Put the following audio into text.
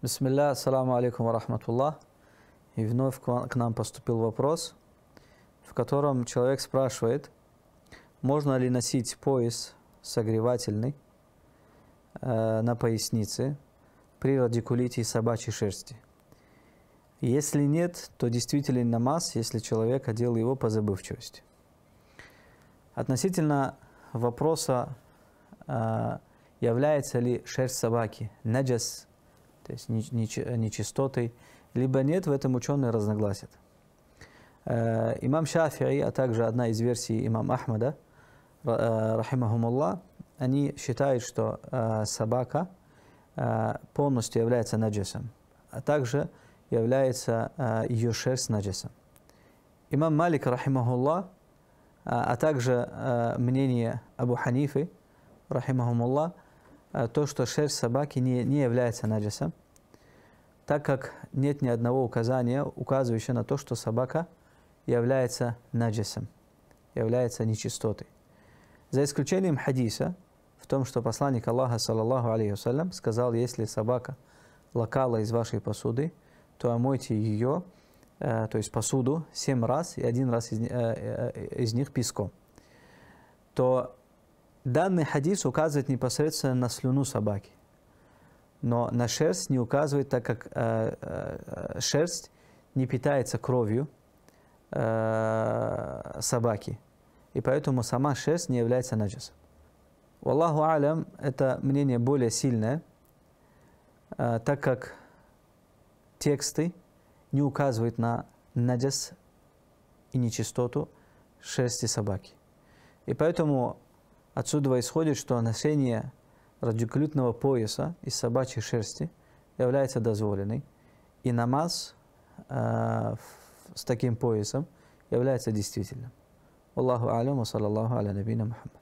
Бисмилля, ассаламу алейкум ва рахматуллах. И вновь к нам поступил вопрос, в котором человек спрашивает, можно ли носить пояс согревательный э, на пояснице при радикулите собачьей шерсти. Если нет, то действительно намаз, если человек одел его по забывчивости. Относительно вопроса, э, является ли шерсть собаки наджас то есть нечистотой, либо нет, в этом ученые разногласят. Э, имам Шафии, а также одна из версий имам Ахмада, э, рахимахумулла, они считают, что э, собака полностью является наджесом, а также является ее шерсть наджесом. Имам Малик, рахимахулла, а также мнение Абу Ханифы, рахимахумулла, Э, то, что шерсть собаки не, не является наджисом, так как нет ни одного указания, указывающего на то, что собака является наджисом, является нечистотой. За исключением хадиса, в том, что посланник Аллаха, саллаллаху алейхи вассалям, сказал, если собака лакала из вашей посуды, то омойте ее, э, то есть посуду, семь раз и один раз из, э, из них песком. То Данный хадис указывает непосредственно на слюну собаки, но на шерсть не указывает, так как э, э, э шерсть не питается кровью э, собаки, и поэтому сама шерсть не является наджасом. Аллаху алям, это мнение более сильное, э, так как тексты не указывают на наджас и нечистоту шерсти собаки. И поэтому Отсюда исходит, что ношение радикулитного пояса из собачьей шерсти является дозволенным, и намаз э, с таким поясом является действительным. Аллаху аляму, саллаллаху аля набина Мухаммад.